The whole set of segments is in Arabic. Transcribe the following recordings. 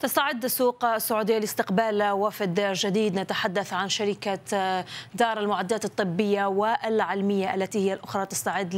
تستعد السوق السعودية لاستقبال وفد جديد نتحدث عن شركة آه، دار المعدات الطبية والعلمية التي هي الأخرى تستعد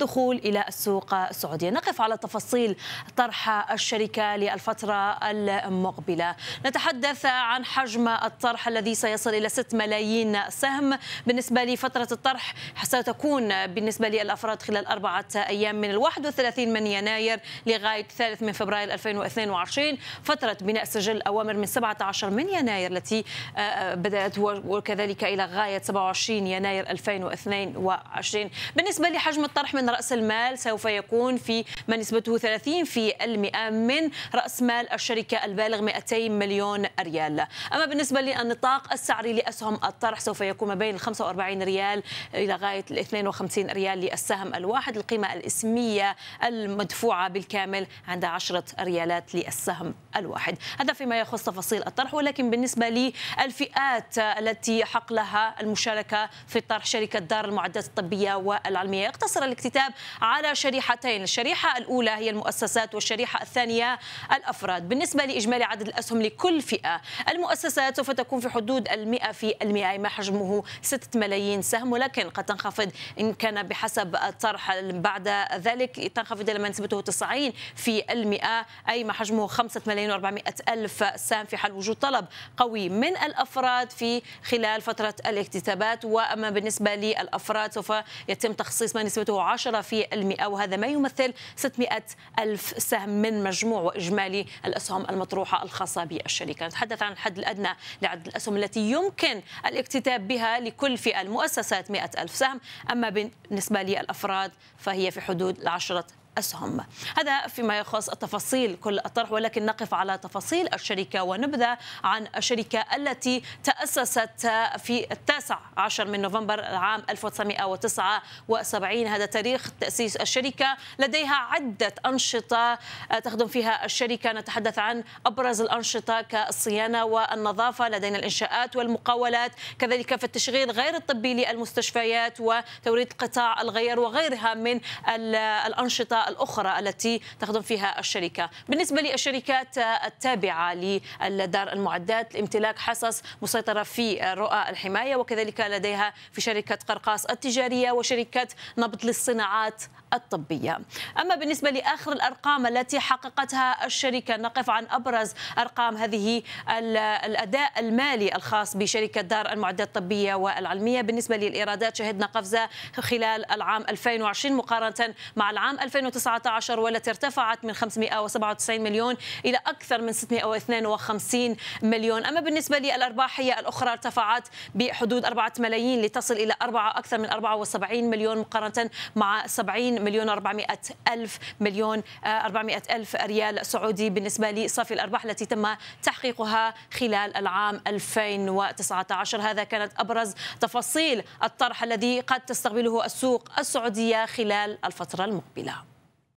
لدخول إلى السوق السعودية نقف على تفاصيل طرح الشركة للفترة المقبلة نتحدث عن حجم الطرح الذي سيصل إلى 6 ملايين سهم بالنسبة لفترة الطرح ستكون بالنسبة للأفراد خلال أربعة أيام من 31 من يناير لغاية 3 من فبراير 2022 فترة بناء سجل أوامر من 17 من يناير التي آه، آه، بدأت وكذلك إلى غاية 27 يناير 2022 بالنسبة لحجم الطرح من رأس المال سوف يكون في ما نسبته 30 في المئة من رأس مال الشركة البالغ 200 مليون ريال أما بالنسبة للنطاق السعري لأسهم الطرح سوف يكون ما بين 45 ريال إلى غاية 52 ريال للسهم الواحد القيمة الإسمية المدفوعة بالكامل عند 10 ريالات للسهم الواحد واحد هذا فيما يخص تفاصيل الطرح ولكن بالنسبة للفئات التي حق لها المشاركة في طرح شركة دار المعدات الطبية والعلمية يقتصر الاكتتاب على شريحتين الشريحة الأولى هي المؤسسات والشريحة الثانية الأفراد بالنسبة لإجمالي عدد الأسهم لكل فئة المؤسسات سوف تكون في حدود المئة في المئة ما حجمه 6 ملايين سهم ولكن قد تنخفض إن كان بحسب الطرح بعد ذلك تنخفض إلى ما نسبته 90 في المئة أي ما حجمه 5 ملايين و400 400 ألف سهم في حال وجود طلب قوي من الأفراد في خلال فترة الاكتتابات وأما بالنسبة للأفراد سوف يتم تخصيص ما نسبته 10% وهذا ما يمثل 600 ألف سهم من مجموع وإجمالي الأسهم المطروحة الخاصة بالشركة نتحدث عن الحد الأدنى لعدد الأسهم التي يمكن الاكتتاب بها لكل فئة المؤسسات 100 ألف سهم أما بالنسبة للأفراد فهي في حدود العشرة الأسهم هذا فيما يخص التفاصيل كل الطرح ولكن نقف على تفاصيل الشركة ونبذة عن الشركة التي تأسست في التاسع عشر من نوفمبر عام 1979 هذا تاريخ تأسيس الشركة لديها عدة أنشطة تخدم فيها الشركة نتحدث عن أبرز الأنشطة كالصيانة والنظافة لدينا الإنشاءات والمقاولات كذلك في التشغيل غير الطبي للمستشفيات وتوريد قطاع الغير وغيرها من الأنشطة الأخرى التي تخدم فيها الشركة بالنسبة للشركات التابعة لدار المعدات لامتلاك حصص مسيطرة في رؤى الحماية وكذلك لديها في شركة قرقاس التجارية وشركة نبض للصناعات الطبية أما بالنسبة لآخر الأرقام التي حققتها الشركة نقف عن أبرز أرقام هذه الأداء المالي الخاص بشركة دار المعدات الطبية والعلمية بالنسبة للإيرادات شهدنا قفزة خلال العام 2020 مقارنة مع العام 2019 2019 والتي ارتفعت من 597 مليون إلى أكثر من 652 مليون أما بالنسبة للأرباحية الأخرى ارتفعت بحدود 4 ملايين لتصل إلى أربعة أكثر من 74 مليون مقارنة مع 70 مليون 400 ألف مليون 400 آه، ألف ريال سعودي بالنسبة لصافي الأرباح التي تم تحقيقها خلال العام 2019 هذا كانت أبرز تفاصيل الطرح الذي قد تستقبله السوق السعودية خلال الفترة المقبلة